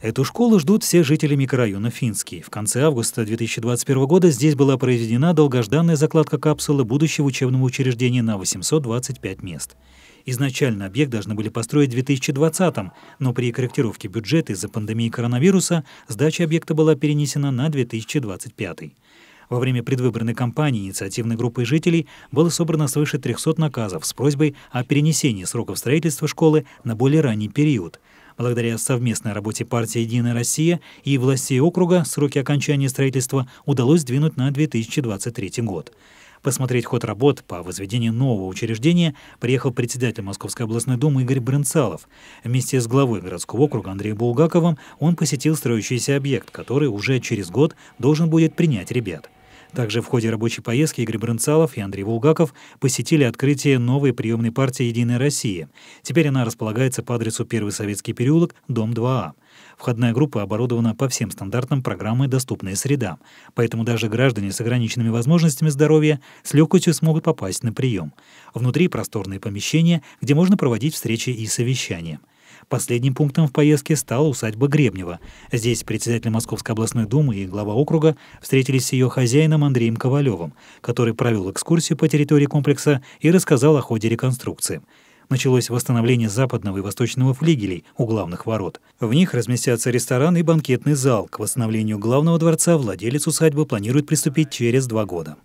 Эту школу ждут все жители микрорайона Финский. В конце августа 2021 года здесь была произведена долгожданная закладка капсулы будущего учебного учреждения на 825 мест. Изначально объект должны были построить в 2020-м, но при корректировке бюджета из-за пандемии коронавируса сдача объекта была перенесена на 2025 -й. Во время предвыборной кампании инициативной группы жителей было собрано свыше 300 наказов с просьбой о перенесении сроков строительства школы на более ранний период – Благодаря совместной работе партии «Единая Россия» и властей округа сроки окончания строительства удалось сдвинуть на 2023 год. Посмотреть ход работ по возведению нового учреждения приехал председатель Московской областной думы Игорь Брынцалов. Вместе с главой городского округа Андреем Булгаковым он посетил строящийся объект, который уже через год должен будет принять ребят. Также в ходе рабочей поездки Игорь Брынцалов и Андрей Булгаков посетили открытие новой приемной партии «Единая Россия». Теперь она располагается по адресу Первый Советский переулок, дом 2А. А. Входная группа оборудована по всем стандартам программы «Доступная среда», поэтому даже граждане с ограниченными возможностями здоровья с легкостью смогут попасть на прием. Внутри просторные помещения, где можно проводить встречи и совещания. Последним пунктом в поездке стала усадьба Гребнева. Здесь председатель Московской областной думы и глава округа встретились с ее хозяином Андреем Ковалевым, который провел экскурсию по территории комплекса и рассказал о ходе реконструкции началось восстановление западного и восточного флигелей у главных ворот. В них разместятся ресторан и банкетный зал. К восстановлению главного дворца владелец усадьбы планирует приступить через два года.